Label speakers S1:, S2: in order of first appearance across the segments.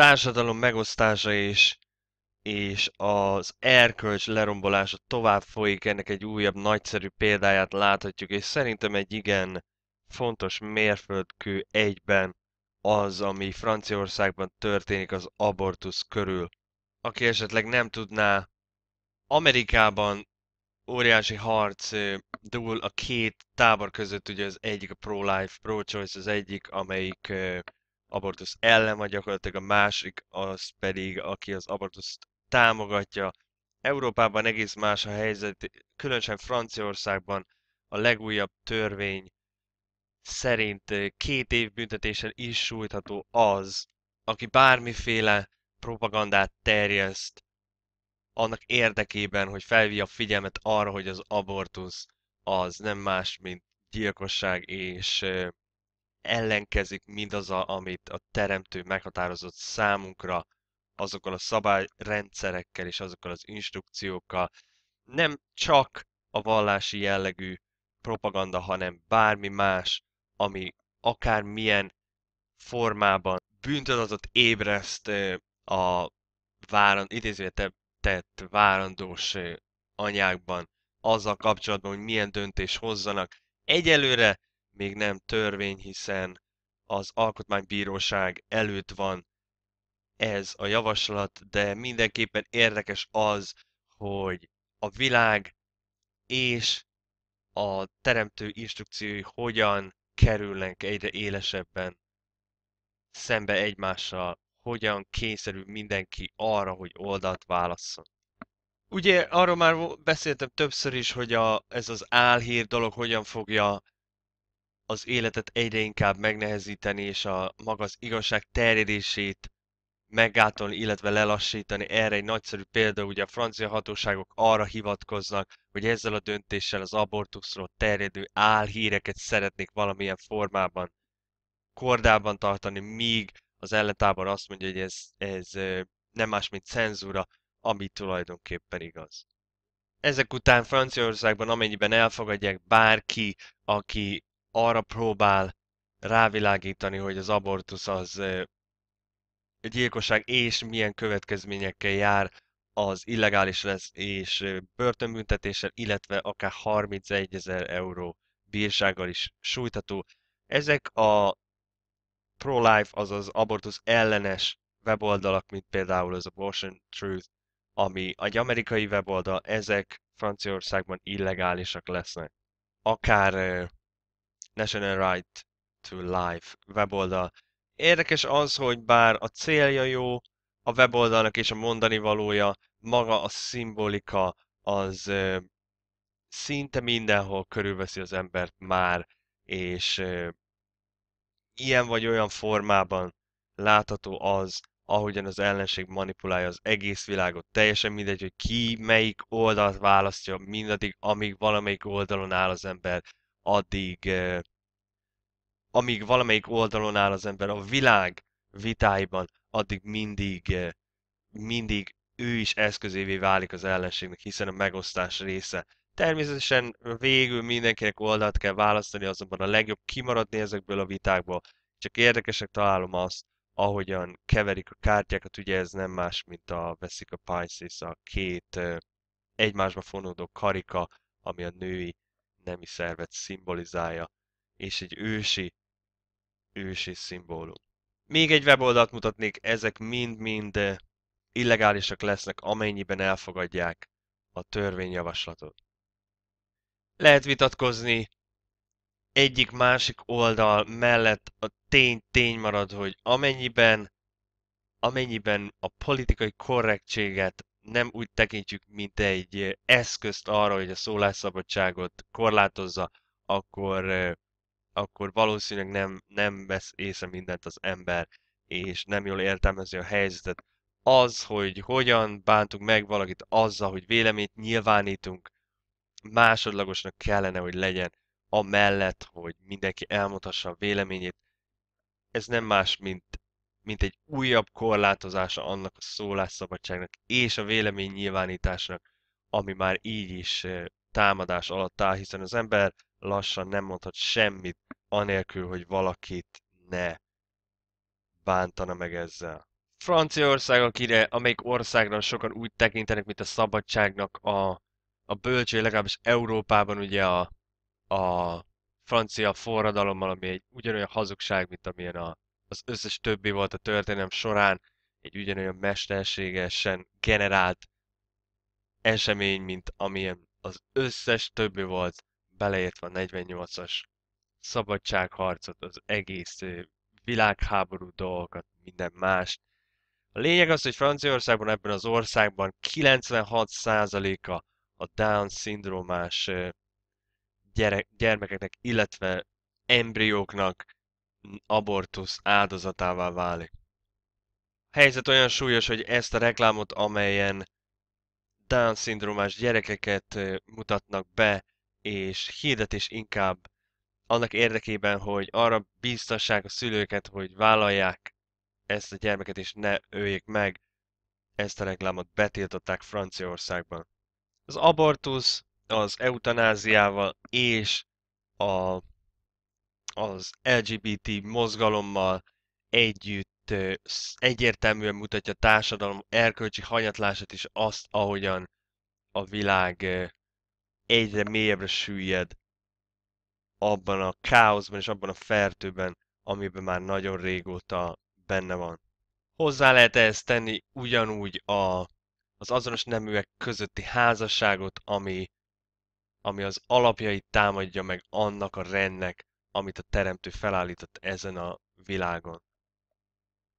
S1: társadalom megosztása és, és az erkölcs lerombolása tovább folyik, ennek egy újabb nagyszerű példáját láthatjuk, és szerintem egy igen fontos mérföldkő egyben az, ami Franciaországban történik az abortusz körül. Aki esetleg nem tudná, Amerikában óriási harc dúl a két tábor között, ugye az egyik a pro-life, pro-choice, az egyik, amelyik abortusz ellen vagy gyakorlatilag, a másik az pedig, aki az abortuszt támogatja. Európában egész más a helyzet, különösen Franciaországban a legújabb törvény szerint eh, két év büntetésen is sújtható az, aki bármiféle propagandát terjeszt annak érdekében, hogy felvíja a figyelmet arra, hogy az abortusz az nem más, mint gyilkosság és eh, ellenkezik mindaz, amit a Teremtő meghatározott számunkra, azokkal a szabályrendszerekkel és azokkal az instrukciókkal. Nem csak a vallási jellegű propaganda, hanem bármi más, ami akármilyen formában bűntudatot ébreszt a váron, tett várandós anyákban azzal kapcsolatban, hogy milyen döntés hozzanak. Egyelőre még nem törvény, hiszen az alkotmánybíróság előtt van ez a javaslat, de mindenképpen érdekes az, hogy a világ és a teremtő instrukciói hogyan kerülnek egyre élesebben szembe egymással, hogyan kényszerül mindenki arra, hogy oldalt válasszon. Ugye arról már beszéltem többször is, hogy a, ez az álhír dolog hogyan fogja az életet egyre inkább megnehezíteni, és a maga az igazság terjedését meggátolni, illetve lelassítani. Erre egy nagyszerű példa, ugye a francia hatóságok arra hivatkoznak, hogy ezzel a döntéssel az abortuszról terjedő álhíreket szeretnék valamilyen formában kordában tartani, míg az ellentábor azt mondja, hogy ez, ez nem más, mint cenzúra, ami tulajdonképpen igaz. Ezek után Franciaországban amennyiben elfogadják bárki, aki arra próbál rávilágítani, hogy az abortusz az gyilkosság és milyen következményekkel jár az illegális lesz és börtönbüntetéssel, illetve akár 31 ezer euró bírsággal is sújtató. Ezek a pro-life, azaz abortusz ellenes weboldalak, mint például az Abortion Truth, ami egy amerikai weboldal, ezek Franciaországban illegálisak lesznek. Akár National Right to Life weboldal. Érdekes az, hogy bár a célja jó, a weboldalnak és a mondani valója, maga a szimbolika az ö, szinte mindenhol körülveszi az embert már, és ö, ilyen vagy olyan formában látható az, ahogyan az ellenség manipulálja az egész világot. Teljesen mindegy, hogy ki melyik oldalt választja, mindaddig, amíg valamelyik oldalon áll az ember addig, eh, amíg valamelyik oldalon áll az ember a világ vitáiban, addig mindig, eh, mindig ő is eszközévé válik az ellenségnek, hiszen a megosztás része. Természetesen végül mindenkinek oldalt kell választani, azonban a legjobb kimaradni ezekből a vitákból. Csak érdekesek találom azt, ahogyan keverik a kártyákat, ugye ez nem más, mint a veszik a Pisces, a két eh, egymásba fonódó karika, ami a női nemi szervet szimbolizálja, és egy ősi, ősi szimbólum. Még egy weboldalt mutatnék, ezek mind-mind eh, illegálisak lesznek, amennyiben elfogadják a törvényjavaslatot. Lehet vitatkozni egyik másik oldal mellett a tény tény marad, hogy amennyiben amennyiben a politikai korrektséget nem úgy tekintjük, mint egy eszközt arra, hogy a szólásszabadságot korlátozza, akkor, akkor valószínűleg nem, nem vesz észre mindent az ember, és nem jól értelmezi a helyzetet. Az, hogy hogyan bántunk meg valakit azzal, hogy véleményt nyilvánítunk, másodlagosnak kellene, hogy legyen, amellett, hogy mindenki elmondhassa a véleményét. Ez nem más, mint mint egy újabb korlátozása annak a szólásszabadságnak és a vélemény nyilvánításnak, ami már így is támadás alatt áll, hiszen az ember lassan nem mondhat semmit, anélkül, hogy valakit ne bántana meg ezzel. Franciaország, akire, amelyik országra sokan úgy tekintenek, mint a szabadságnak a, a bölcső, legalábbis Európában ugye a, a francia forradalommal, ami egy ugyanolyan hazugság, mint amilyen a, az összes többi volt a történelem során egy ugyanolyan mesterségesen generált esemény, mint amilyen az összes többi volt, beleértve a 48-as szabadságharcot, az egész világháború dolgokat, minden mást. A lényeg az, hogy Franciaországban, ebben az országban 96%-a a Down-szindrómás gyermekeknek, illetve embrióknak abortusz áldozatává válik. A helyzet olyan súlyos, hogy ezt a reklámot, amelyen Down-szindrómás gyerekeket mutatnak be, és hirdetés inkább annak érdekében, hogy arra biztassák a szülőket, hogy vállalják ezt a gyermeket, és ne öljék meg, ezt a reklámot betiltották Franciaországban. Az abortusz az eutanáziával és a az LGBT mozgalommal együtt egyértelműen mutatja a társadalom erkölcsi hanyatlását és azt, ahogyan a világ egyre mélyebbre süllyed abban a káoszban és abban a fertőben, amiben már nagyon régóta benne van. Hozzá lehet ezt tenni ugyanúgy a, az azonos neműek közötti házasságot, ami, ami az alapjait támadja meg annak a rendnek, amit a Teremtő felállított ezen a világon.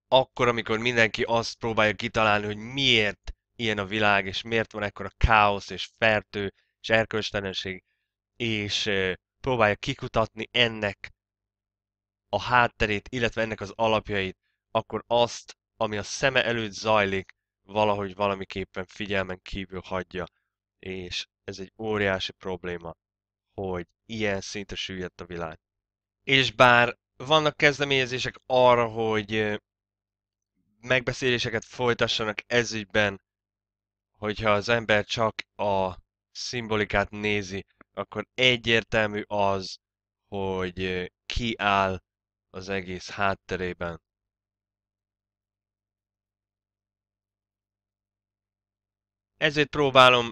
S1: Akkor, amikor mindenki azt próbálja kitalálni, hogy miért ilyen a világ, és miért van ekkora káosz, és fertő, és erkölcstelenség, és próbálja kikutatni ennek a hátterét, illetve ennek az alapjait, akkor azt, ami a szeme előtt zajlik, valahogy valamiképpen figyelmen kívül hagyja. És ez egy óriási probléma, hogy ilyen szinte süllyedt a világ. És bár vannak kezdeményezések arra, hogy megbeszéléseket folytassanak ezügyben, hogyha az ember csak a szimbolikát nézi, akkor egyértelmű az, hogy ki áll az egész hátterében. Ezért próbálom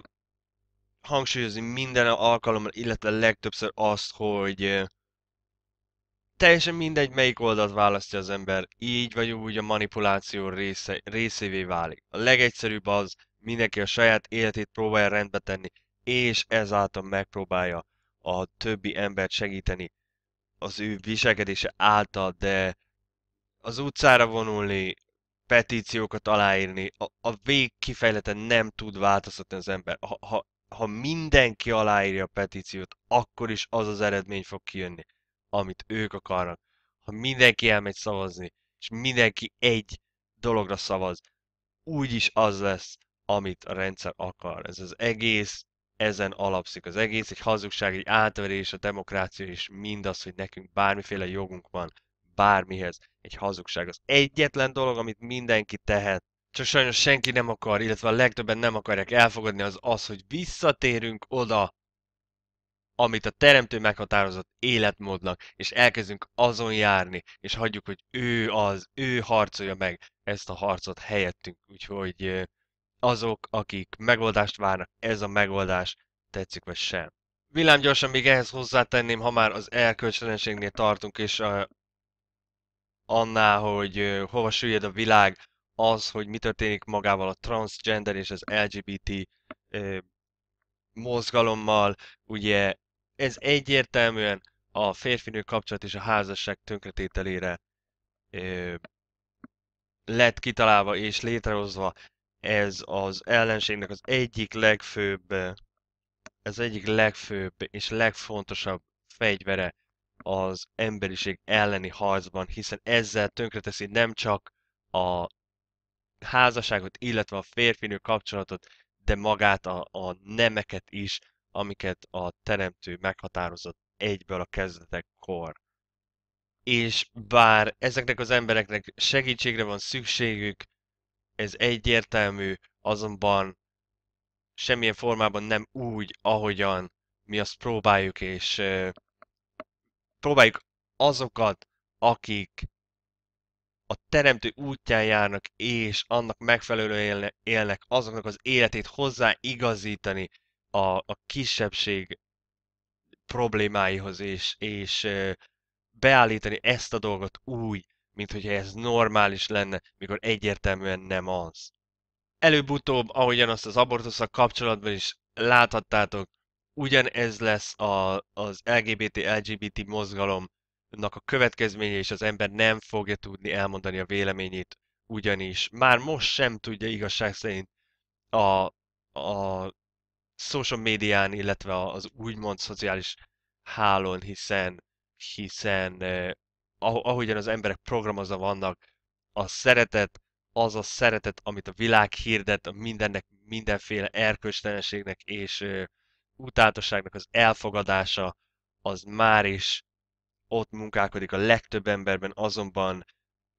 S1: hangsúlyozni minden alkalommal, illetve legtöbbször azt, hogy teljesen mindegy, melyik oldalt választja az ember, így vagy úgy a manipuláció része, részévé válik. A legegyszerűbb az, mindenki a saját életét próbálja rendbe tenni, és ezáltal megpróbálja a többi embert segíteni az ő viselkedése által, de az utcára vonulni, petíciókat aláírni, a, a végkifejleten nem tud változtatni az ember. Ha, ha, ha mindenki aláírja a petíciót, akkor is az az eredmény fog kijönni amit ők akarnak. Ha mindenki elmegy szavazni, és mindenki egy dologra szavaz, úgyis az lesz, amit a rendszer akar. Ez az egész ezen alapszik. Az egész egy hazugság, egy átverés, a demokrácia és mindaz, hogy nekünk bármiféle jogunk van bármihez. Egy hazugság. Az egyetlen dolog, amit mindenki tehet, csak sajnos senki nem akar, illetve a legtöbben nem akarják elfogadni, az az, hogy visszatérünk oda, amit a teremtő meghatározott életmódnak, és elkezdünk azon járni, és hagyjuk, hogy ő az, ő harcolja meg ezt a harcot helyettünk. Úgyhogy azok, akik megoldást várnak, ez a megoldás, tetszik vagy sem. Villám gyorsan még ehhez hozzátenném, ha már az elkölcsönlenségnél tartunk, és a, annál, hogy hova süllyed a világ, az, hogy mi történik magával a transgender és az LGBT mozgalommal, ugye ez egyértelműen a férfinő kapcsolat és a házasság tönkretételére ö, lett kitalálva és létrehozva. Ez az ellenségnek az egyik legfőbb, ez egyik legfőbb és legfontosabb fegyvere az emberiség elleni harcban, hiszen ezzel tönkreteszi nem csak a házasságot, illetve a férfinő kapcsolatot, de magát a, a nemeket is, amiket a teremtő meghatározott egyből a kezdetekkor. És bár ezeknek az embereknek segítségre van szükségük, ez egyértelmű, azonban semmilyen formában nem úgy, ahogyan mi azt próbáljuk, és próbáljuk azokat, akik a teremtő útján járnak, és annak megfelelően élnek, azoknak az életét hozzáigazítani, a, a kisebbség problémáihoz, és, és beállítani ezt a dolgot úgy, mint hogyha ez normális lenne, mikor egyértelműen nem az. Előbb-utóbb, ahogyan azt az abortuszak kapcsolatban is láthattátok, ugyanez lesz a, az LGBT-LGBT mozgalomnak a következménye, és az ember nem fogja tudni elmondani a véleményét ugyanis. Már most sem tudja igazság szerint a, a social médián, illetve az úgymond szociális hálón, hiszen, hiszen eh, ahogyan az emberek programozva vannak, a szeretet, az a szeretet, amit a világ hirdet, a mindennek, mindenféle erkölcstelenségnek és eh, utálatosságnak az elfogadása, az már is ott munkálkodik a legtöbb emberben, azonban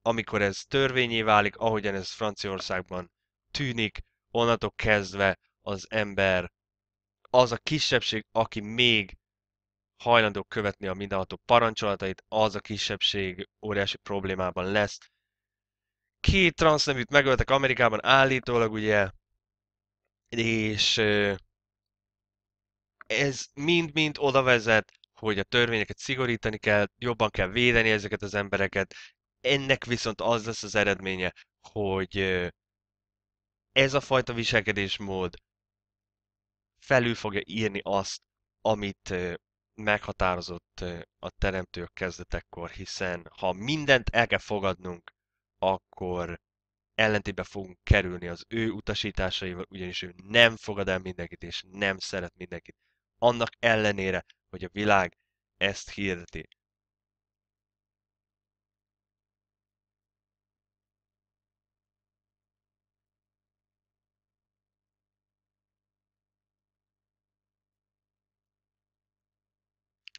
S1: amikor ez törvényé válik, ahogyan ez Franciaországban tűnik, onnantól kezdve az ember az a kisebbség, aki még hajlandó követni a mindenható parancsolatait, az a kisebbség óriási problémában lesz. Két transzneműt megöltek Amerikában állítólag, ugye, és ez mind-mind oda vezet, hogy a törvényeket szigorítani kell, jobban kell védeni ezeket az embereket, ennek viszont az lesz az eredménye, hogy ez a fajta viselkedésmód felül fogja írni azt, amit meghatározott a teremtő kezdetekkor, hiszen ha mindent el kell fogadnunk, akkor ellentétbe fogunk kerülni az ő utasításaival, ugyanis ő nem fogad el mindenkit, és nem szeret mindenkit. Annak ellenére, hogy a világ ezt hirdeti.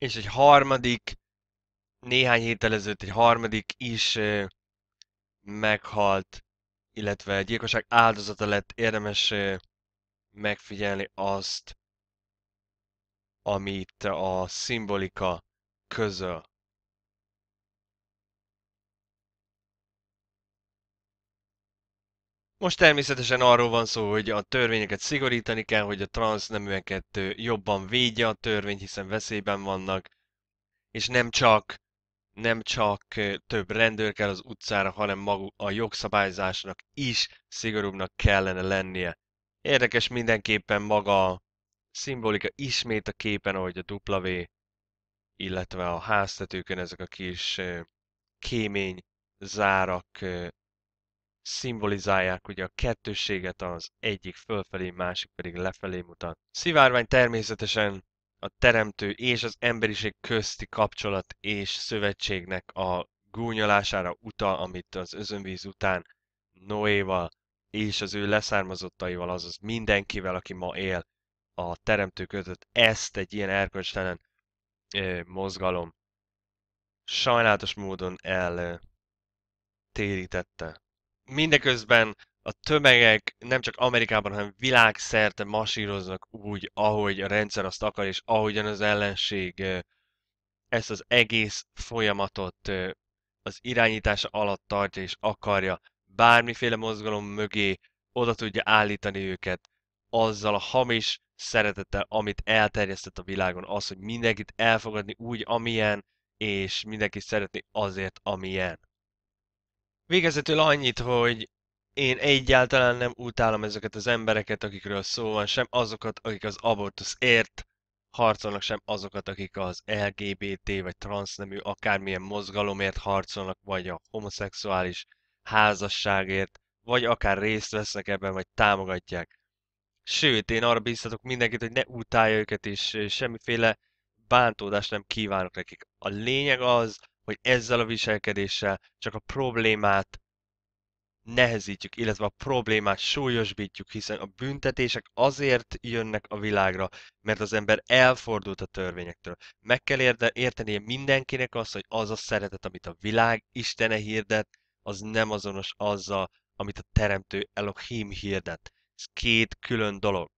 S1: és egy harmadik, néhány héttel ezelőtt egy harmadik is meghalt, illetve gyilkosság áldozata lett, érdemes megfigyelni azt, amit a szimbolika közöl. Most természetesen arról van szó, hogy a törvényeket szigorítani kell, hogy a transzneműeket jobban védje a törvény, hiszen veszélyben vannak, és nem csak, nem csak több rendőr kell az utcára, hanem magu a jogszabályzásnak is szigorúbbnak kellene lennie. Érdekes mindenképpen maga a szimbolika ismét a képen, ahogy a W, illetve a háztetőkön ezek a kis kémény zárak szimbolizálják ugye a kettősséget, az egyik fölfelé, másik pedig lefelé mutat. Szivárvány természetesen a teremtő és az emberiség közti kapcsolat és szövetségnek a gúnyolására utal, amit az özönvíz után Noéval és az ő leszármazottaival, azaz mindenkivel, aki ma él a teremtő között, ezt egy ilyen erkölcstelen mozgalom sajnálatos módon eltérítette mindeközben a tömegek nem csak Amerikában, hanem világszerte masíroznak úgy, ahogy a rendszer azt akar, és ahogyan az ellenség ezt az egész folyamatot az irányítása alatt tartja és akarja bármiféle mozgalom mögé oda tudja állítani őket azzal a hamis szeretettel, amit elterjesztett a világon, az, hogy mindenkit elfogadni úgy, amilyen, és mindenki szeretni azért, amilyen. Végezetül annyit, hogy én egyáltalán nem utálom ezeket az embereket, akikről szó van, sem azokat, akik az abortuszért harcolnak, sem azokat, akik az LGBT vagy transznemű akármilyen mozgalomért harcolnak, vagy a homoszexuális házasságért, vagy akár részt vesznek ebben, vagy támogatják. Sőt, én arra bíztatok mindenkit, hogy ne utálja őket, és semmiféle bántódást nem kívánok nekik. A lényeg az, hogy ezzel a viselkedéssel csak a problémát nehezítjük, illetve a problémát súlyosbítjuk, hiszen a büntetések azért jönnek a világra, mert az ember elfordult a törvényektől. Meg kell értenie mindenkinek azt, hogy az a szeretet, amit a világ Istene hirdet, az nem azonos azzal, amit a teremtő Elohim hirdet. Ez két külön dolog.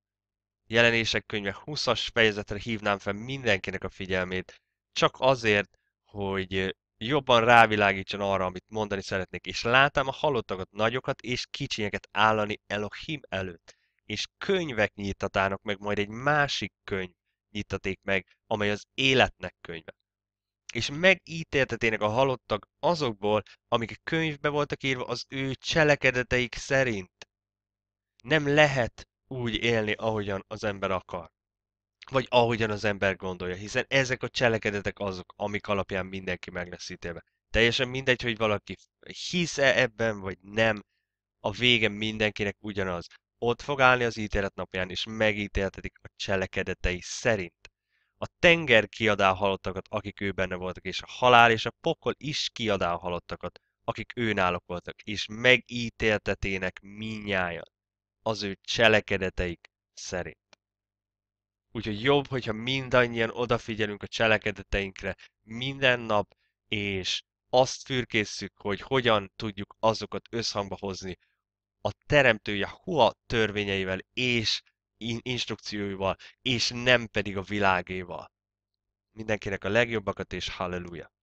S1: Jelenések könyve 20-as fejezetre hívnám fel mindenkinek a figyelmét, csak azért, hogy jobban rávilágítson arra, amit mondani szeretnék. És látám a halottakat, nagyokat és kicsinyeket állani Elohim előtt. És könyvek nyitatának meg majd egy másik könyv nyitaték meg, amely az életnek könyve. És megítéltetének a halottak azokból, amik a könyvbe voltak írva az ő cselekedeteik szerint. Nem lehet úgy élni, ahogyan az ember akar vagy ahogyan az ember gondolja, hiszen ezek a cselekedetek azok, amik alapján mindenki meg lesz ítélve. Teljesen mindegy, hogy valaki hisz-e ebben, vagy nem, a vége mindenkinek ugyanaz. Ott fog állni az ítélet napján, és megítéltetik a cselekedetei szerint. A tenger kiadá halottakat, akik ő benne voltak, és a halál és a pokol is kiadá halottakat, akik őnálok voltak, és megítéltetének minnyáján az ő cselekedeteik szerint. Úgyhogy jobb, hogyha mindannyian odafigyelünk a cselekedeteinkre minden nap, és azt fürkészük, hogy hogyan tudjuk azokat összhangba hozni a teremtője hua törvényeivel és instrukcióival, és nem pedig a világéval. Mindenkinek a legjobbakat és halleluja!